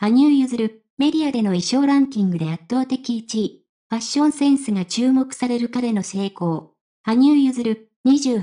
羽生結弦、メディアでの衣装ランキングで圧倒的1位。ファッションセンスが注目される彼の成功。羽生結弦、28、フ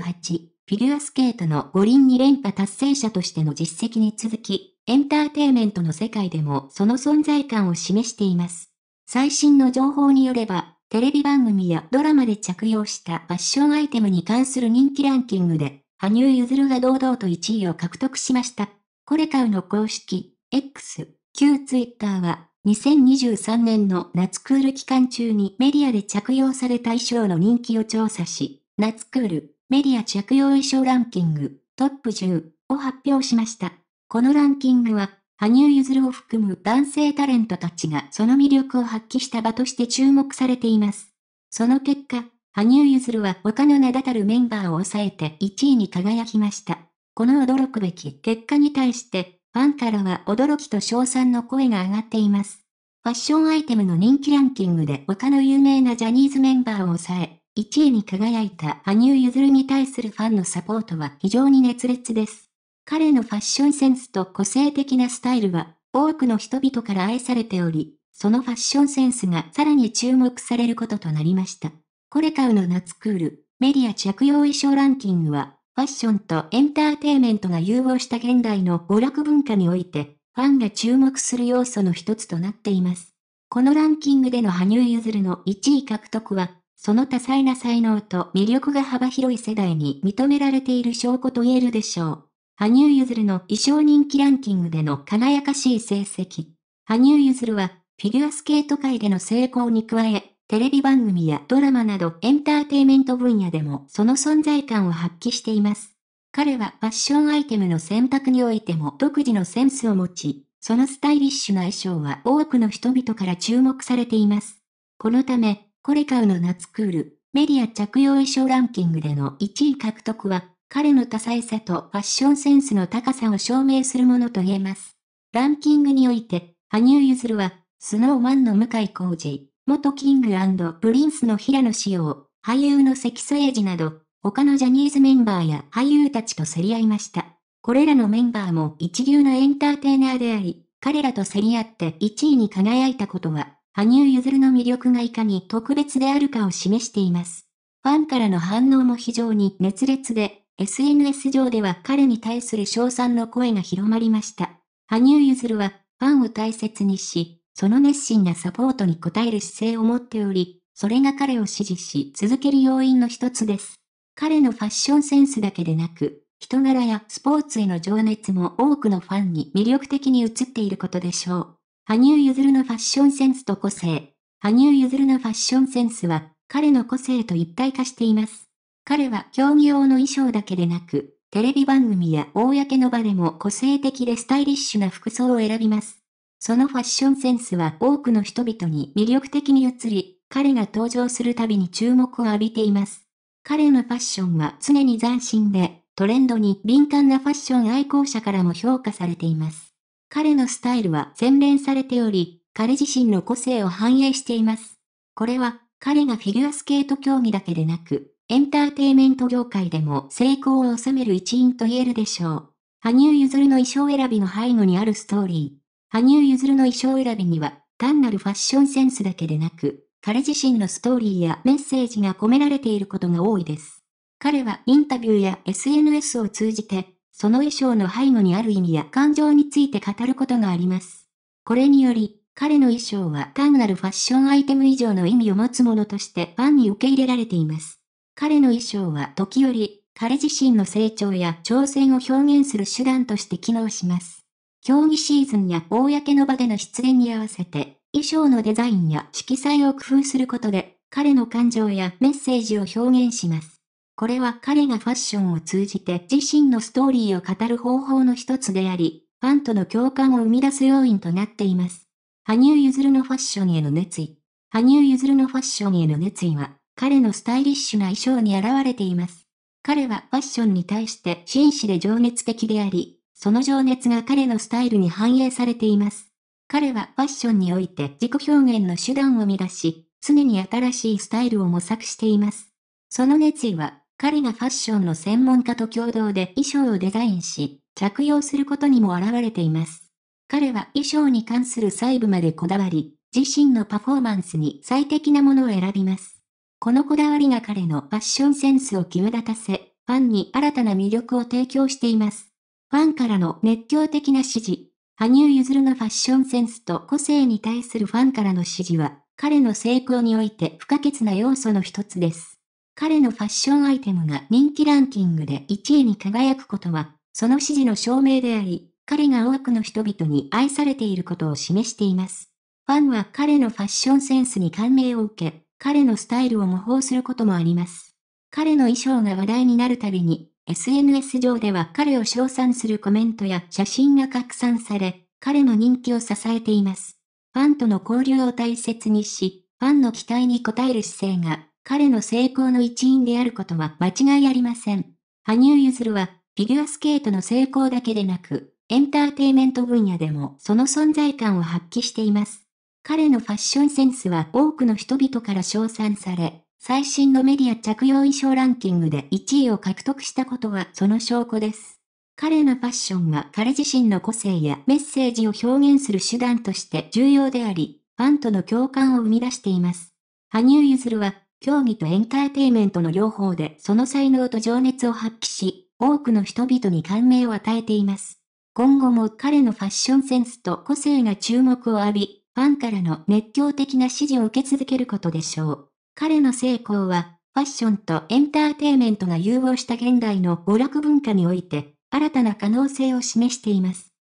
ィギュアスケートの五輪2連覇達成者としての実績に続き、エンターテイメントの世界でもその存在感を示しています。最新の情報によれば、テレビ番組やドラマで着用したファッションアイテムに関する人気ランキングで、羽生結弦が堂々と1位を獲得しました。これ買うの公式、X、旧ツイッターは、2023年の夏クール期間中にメディアで着用された衣装の人気を調査し、夏クールメディア着用衣装ランキングトップ10を発表しました。このランキングは、羽生結弦を含む男性タレントたちがその魅力を発揮した場として注目されています。その結果、羽生結弦は他の名だたるメンバーを抑えて1位に輝きました。この驚くべき結果に対して、ファンからは驚きと称賛の声が上がっています。ファッションアイテムの人気ランキングで他の有名なジャニーズメンバーを抑え、1位に輝いた羽生結弦に対するファンのサポートは非常に熱烈です。彼のファッションセンスと個性的なスタイルは多くの人々から愛されており、そのファッションセンスがさらに注目されることとなりました。コレカウの夏クール、メディア着用衣装ランキングはファッションとエンターテイメントが融合した現代の娯楽文化において、ファンが注目する要素の一つとなっています。このランキングでの羽生結弦の1位獲得は、その多彩な才能と魅力が幅広い世代に認められている証拠と言えるでしょう。羽生結弦の衣装人気ランキングでの輝かしい成績。羽生結弦は、フィギュアスケート界での成功に加え、テレビ番組やドラマなどエンターテイメント分野でもその存在感を発揮しています。彼はファッションアイテムの選択においても独自のセンスを持ち、そのスタイリッシュな衣装は多くの人々から注目されています。このため、コレカウの夏クール、メディア着用衣装ランキングでの1位獲得は、彼の多彩さとファッションセンスの高さを証明するものと言えます。ランキングにおいて、羽生結弦は、スノーマンの向井浩二、元キングプリンスの平野志耀、俳優の関誠治など、他のジャニーズメンバーや俳優たちと競り合いました。これらのメンバーも一流のエンターテイナーであり、彼らと競り合って1位に輝いたことは、羽生結弦の魅力がいかに特別であるかを示しています。ファンからの反応も非常に熱烈で、SNS 上では彼に対する称賛の声が広まりました。羽生結弦は、ファンを大切にし、その熱心なサポートに応える姿勢を持っており、それが彼を支持し続ける要因の一つです。彼のファッションセンスだけでなく、人柄やスポーツへの情熱も多くのファンに魅力的に映っていることでしょう。羽生結弦のファッションセンスと個性。羽生結弦のファッションセンスは、彼の個性と一体化しています。彼は競技用の衣装だけでなく、テレビ番組や公の場でも個性的でスタイリッシュな服装を選びます。そのファッションセンスは多くの人々に魅力的に移り、彼が登場するたびに注目を浴びています。彼のファッションは常に斬新で、トレンドに敏感なファッション愛好者からも評価されています。彼のスタイルは洗練されており、彼自身の個性を反映しています。これは、彼がフィギュアスケート競技だけでなく、エンターテイメント業界でも成功を収める一因と言えるでしょう。羽生結弦の衣装選びの背後にあるストーリー。羽生結弦の衣装選びには、単なるファッションセンスだけでなく、彼自身のストーリーやメッセージが込められていることが多いです。彼はインタビューや SNS を通じて、その衣装の背後にある意味や感情について語ることがあります。これにより、彼の衣装は単なるファッションアイテム以上の意味を持つものとしてファンに受け入れられています。彼の衣装は時折、彼自身の成長や挑戦を表現する手段として機能します。競技シーズンや公の場での出演に合わせて、衣装のデザインや色彩を工夫することで、彼の感情やメッセージを表現します。これは彼がファッションを通じて自身のストーリーを語る方法の一つであり、ファンとの共感を生み出す要因となっています。羽生結弦のファッションへの熱意。羽生結弦のファッションへの熱意は、彼のスタイリッシュな衣装に現れています。彼はファッションに対して真摯で情熱的であり、その情熱が彼のスタイルに反映されています。彼はファッションにおいて自己表現の手段を生み出し、常に新しいスタイルを模索しています。その熱意は、彼がファッションの専門家と共同で衣装をデザインし、着用することにも現れています。彼は衣装に関する細部までこだわり、自身のパフォーマンスに最適なものを選びます。このこだわりが彼のファッションセンスを際立たせ、ファンに新たな魅力を提供しています。ファンからの熱狂的な支持。羽生結弦のファッションセンスと個性に対するファンからの支持は、彼の成功において不可欠な要素の一つです。彼のファッションアイテムが人気ランキングで1位に輝くことは、その支持の証明であり、彼が多くの人々に愛されていることを示しています。ファンは彼のファッションセンスに感銘を受け、彼のスタイルを模倣することもあります。彼の衣装が話題になるたびに、SNS 上では彼を称賛するコメントや写真が拡散され、彼の人気を支えています。ファンとの交流を大切にし、ファンの期待に応える姿勢が、彼の成功の一因であることは間違いありません。羽生結弦は、フィギュアスケートの成功だけでなく、エンターテイメント分野でもその存在感を発揮しています。彼のファッションセンスは多くの人々から称賛され、最新のメディア着用衣装ランキングで1位を獲得したことはその証拠です。彼のファッションは彼自身の個性やメッセージを表現する手段として重要であり、ファンとの共感を生み出しています。羽生結弦は、競技とエンターテイメントの両方でその才能と情熱を発揮し、多くの人々に感銘を与えています。今後も彼のファッションセンスと個性が注目を浴び、ファンからの熱狂的な支持を受け続けることでしょう。彼の成功は、ファッションとエンターテイメントが融合した現代の娯楽文化において、新たな可能性を示しています。